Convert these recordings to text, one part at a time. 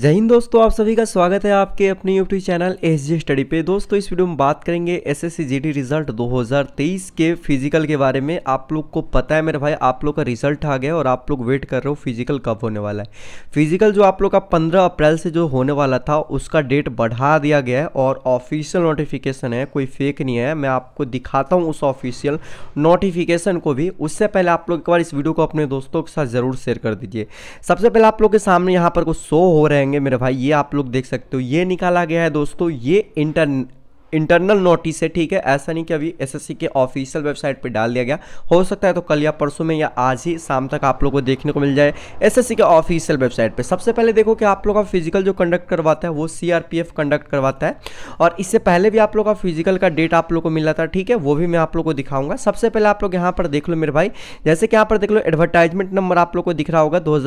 जय हिंद दोस्तों आप सभी का स्वागत है आपके अपने YouTube channel S G study पे दोस्तों इस वीडियो में बात करेंगे एस एस रिजल्ट 2023 के फिजिकल के बारे में आप लोग को पता है मेरे भाई आप लोग का रिजल्ट आ गया और आप लोग वेट कर रहे हो फिजिकल कब होने वाला है फिजिकल जो आप लोग का 15 अप्रैल से जो होने वाला था उसका डेट बढ़ा दिया गया है और ऑफिशियल नोटिफिकेशन है कोई फेक नहीं है मैं आपको दिखाता हूँ उस ऑफिशियल नोटिफिकेशन को भी उससे पहले आप लोग एक बार इस वीडियो को अपने दोस्तों के साथ जरूर शेयर कर दीजिए सबसे पहले आप लोग के सामने यहाँ पर कुछ शो हो रहे हैं रहेंगे मेरे भाई ये आप लोग देख सकते हो ये निकाला गया है दोस्तों ये इंटर इंटरनल नोटिस है ठीक है ऐसा नहीं कि अभी एसएससी के ऑफिशियल वेबसाइट पर डाल दिया गया हो सकता है तो कल या परसों में या आज ही शाम तक आप लोगों को देखने को मिल जाए एसएससी के ऑफिशियल वेबसाइट पे सबसे पहले देखो कि आप लोगों का फिजिकल जो कंडक्ट करवाता है वो सीआरपीएफ कंडक्ट करवाता है और इससे पहले भी आप लोग का फिजिकल का डेट आप लोग को मिला था ठीक है वो भी मैं आप लोग को दिखाऊंगा सबसे पहले आप लोग यहाँ पर देख लो मेरे भाई जैसे कि यहाँ पर देख लो एडवर्टाइजमेंट नंबर आप लोग को दिख रहा होगा दो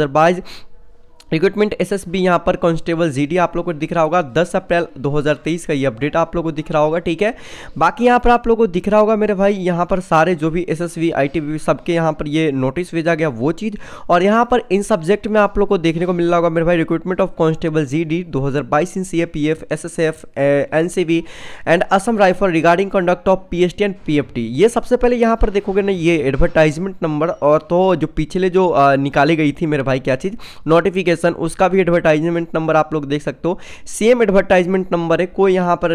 रिक्रूटमेंट एस एस बी यहाँ पर जी जीडी आप लोग को दिख रहा होगा 10 अप्रैल 2023 का ये अपडेट आप लोग को दिख रहा होगा ठीक है बाकी यहाँ पर आप लोग को दिख रहा होगा मेरे भाई यहाँ पर सारे जो भी S S V I T V सबके यहाँ पर ये नोटिस भेजा गया वो चीज़ और यहाँ पर इन सब्जेक्ट में आप लोग को देखने को मिल रहा होगा मेरे भाई recruitment of constable G D दो इन सी A P F S S F N C B and Assam rifle regarding conduct of P S T and P F T ये सबसे पहले यहाँ पर देखोगे ना ये एडवर्टाइजमेंट नंबर और तो जो पिछले जो निकाली गई थी मेरे भाई क्या चीज़ नोटिफिकेशन लोकेशन उसका भी एडवर्टाइजमेंट नंबर आप लोग देख सकते हो सेम एडवर्टाइजमेंट नंबर है कोई यहाँ पर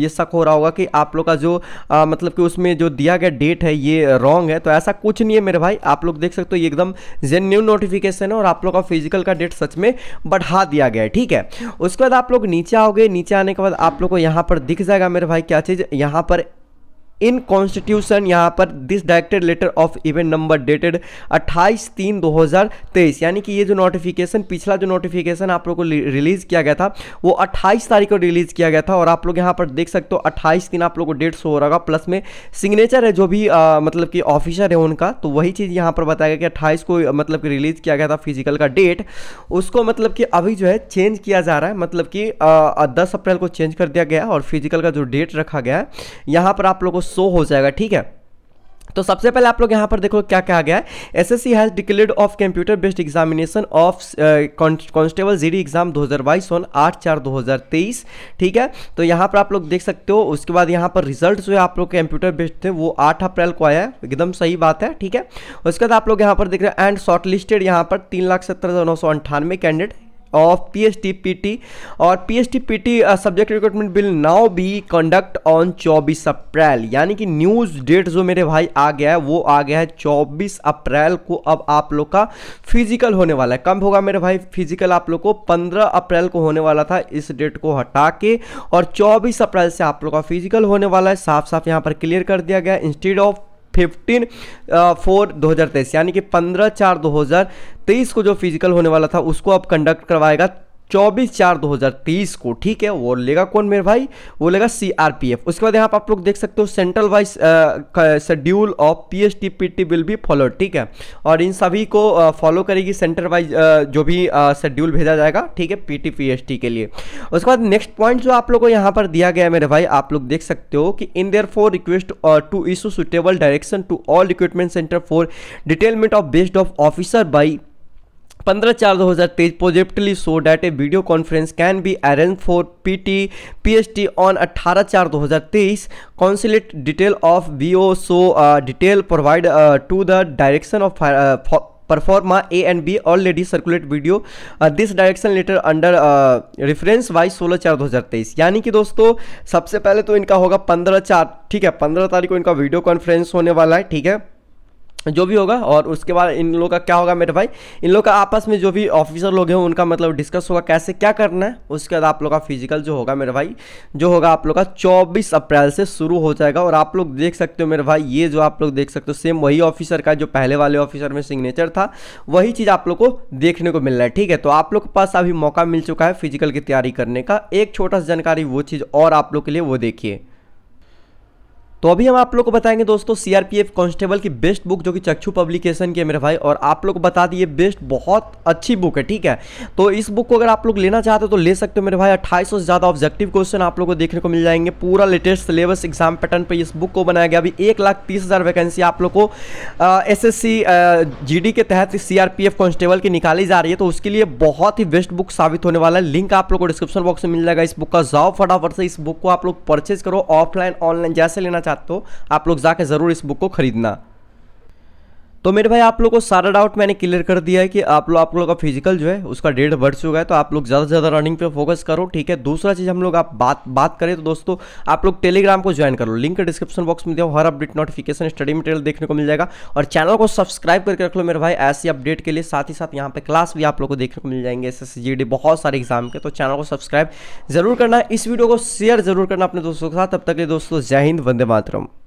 ये शक हो रहा होगा कि आप लोग का जो आ, मतलब कि उसमें जो दिया गया डेट है ये रॉन्ग है तो ऐसा कुछ नहीं है मेरे भाई आप लोग देख सकते हो ये एकदम जेन न्यू नोटिफिकेशन है और आप लोग का फिजिकल का डेट सच में बढ़ा दिया गया है ठीक है उसके बाद आप लोग नीचे आओगे नीचे आने के बाद आप लोग को यहाँ पर दिख जाएगा मेरे भाई क्या चीज़ यहाँ पर इन कॉन्स्टिट्यूशन यहाँ पर this directed letter of event number dated 28 तीन 2023 यानी कि ये जो नोटिफिकेशन पिछला जो नोटिफिकेशन आप लोग को रिलीज़ किया गया था वो 28 तारीख को रिलीज़ किया गया था और आप लोग यहाँ पर देख सकते हो 28 तीन आप लोगों को डेट शो हो रहा प्लस में सिग्नेचर है जो भी आ, मतलब कि ऑफिसर है उनका तो वही चीज़ यहाँ पर बताया गया कि अट्ठाईस को मतलब कि रिलीज़ किया गया था फिजिकल का डेट उसको मतलब कि अभी जो है चेंज किया जा रहा है मतलब कि दस अप्रैल को चेंज कर दिया गया और फिजिकल का जो डेट रखा गया है यहाँ पर आप लोगों को शो हो जाएगा ठीक है तो सबसे पहले आप लोग यहाँ पर देखो क्या कहा गया है S S C has declared of computer based examination of constable GD exam 2022 on आठ चार 2023 ठीक है तो यहाँ पर आप लोग देख सकते हो उसके बाद यहाँ पर रिजल्ट जो है आप लोग कंप्यूटर बेस्ड थे वो आठ अप्रैल को आया है एकदम सही बात है ठीक है उसके बाद आप लोग यहाँ पर देख रहे हैं एंड शॉर्ट लिस्टेड यहाँ पर तीन लाख सत्तर हज़ार नौ सौ अंठानवे candidate of P P T और P H T P T subject recruitment will now be conduct on चौबीस अप्रैल यानी कि न्यूज़ डेट जो मेरे भाई आ गया है वो आ गया है चौबीस अप्रैल को अब आप लोग का फिजिकल होने वाला है कम होगा मेरे भाई फिजिकल आप लोग को पंद्रह अप्रैल को होने वाला था इस डेट को हटा के और चौबीस अप्रैल से आप लोग का फिजिकल होने वाला है साफ साफ यहाँ पर क्लियर कर दिया गया instead of fifteen four uh, दो हज़ार तेईस यानी कि पंद्रह चार दो हज़ार तेईस को जो फिजिकल होने वाला था उसको अब कंडक्ट करवाएगा चौबीस चार 2023 को ठीक है वो लेगा कौन मेरे भाई वो लेगा सीआरपीएफ उसके बाद यहाँ पर आप लोग देख सकते हो central wise schedule of P S T P T will be follow ठीक है और इन सभी को फॉलो करेगी सेंटर वाइज जो भी शेड्यूल भेजा जाएगा ठीक है P T P S T के लिए उसके बाद नेक्स्ट पॉइंट जो आप लोग को यहाँ पर दिया गया है मेरे भाई आप लोग देख सकते हो कि in therefore request to issue suitable direction to all recruitment centre for detailment of best of officer by पंद्रह चार दो हज़ार तेईस positively so that a video conference can be arrange for P T P H T on अट्ठारह चार दो हज़ार तेईस consulate detail of V O so detail provide to the direction of proforma A and B already circulate video this direction letter under reference wise सोलह चार दो हजार तेईस यानी कि दोस्तों सबसे पहले तो इनका होगा पंद्रह चार ठीक है पंद्रह तारीख को इनका वीडियो कॉन्फ्रेंस होने वाला है ठीक है जो भी होगा और उसके बाद इन लोग का क्या होगा मेरे भाई इन लोग का आपस में जो भी ऑफिसर लोग हैं उनका मतलब डिस्कस होगा कैसे क्या करना है उसके बाद आप लोग का फिजिकल जो होगा मेरे भाई जो होगा आप लोग का 24 अप्रैल से शुरू हो जाएगा और आप लोग देख सकते हो मेरे भाई ये जो आप लोग देख सकते हो सेम वही ऑफिसर का जो पहले वाले ऑफिसर में सिग्नेचर था वही चीज़ आप लोग को देखने को मिल रहा है ठीक है तो आप लोग के पास अभी मौका मिल चुका है फिजिकल की तैयारी करने का एक छोटा सा जानकारी वो चीज़ और आप लोग के लिए वो देखिए तो अभी हम आप लोग को बताएंगे दोस्तों सीआरपीएफ कांस्टेबल की बेस्ट बुक जो कि चक्षु पब्लिकेशन की है मेरे भाई और आप लोग को बता दिए बेस्ट बहुत अच्छी बुक है ठीक है तो इस बुक को अगर आप लोग लेना चाहते हो तो ले सकते हो मेरे भाई अट्ठाईस से ज़्यादा ऑब्जेक्टिव क्वेश्चन आप लोग को देखने को मिल जाएंगे पूरा लेटेस्ट सिलेबस एग्जाम पैटर्न पर इस बुक को बनाया गया अभी एक लाख तीस हज़ार वैकेंसी आप लोग को एस एस के तहत सीआरपीएफ कॉन्स्टेबल की निकाली जा रही है तो उसके लिए बहुत ही बेस्ट बुक साबित होने वाला है लिंक आप लोग को डिस्क्रिप्शन बॉक्स में मिल जाएगा इस बुक का जाओ फटाफट से इस बुक को आप लोग परचेज करो ऑफलाइन ऑनलाइन जैसे लेना चाहते साथ तो आप लोग जाके ज़रूर इस बुक को खरीदना तो मेरे भाई आप लोग को सारा डाउट मैंने क्लियर कर दिया है कि आप लोग आप लोगों का फिजिकल जो है उसका डेट बढ़ चुका है तो आप लोग ज़्यादा से ज़्यादा रनिंग पे फोकस करो ठीक है दूसरा चीज़ हम लोग आप बात बात करें तो दोस्तों आप लोग टेलीग्राम को ज्वाइन करो लिंक डिस्क्रिप्शन बॉक्स में दिया हर अपडेट नोटिफिकेशन स्टडी मटेरियल देखने को मिल जाएगा और चैनल को सब्सक्राइब करके रख लो मेरे भाई ऐसी अपडेट के लिए साथ ही साथ यहाँ पर क्लास भी आप लोग को देखने को मिल जाएंगे एस एस बहुत सारे एग्जाम के तो चैनल को सब्सक्राइब जरूर करना इस वीडियो को शेयर जरूर करना अपने दोस्तों के साथ तब तक के दोस्तों जय हिंद वंदे मातरम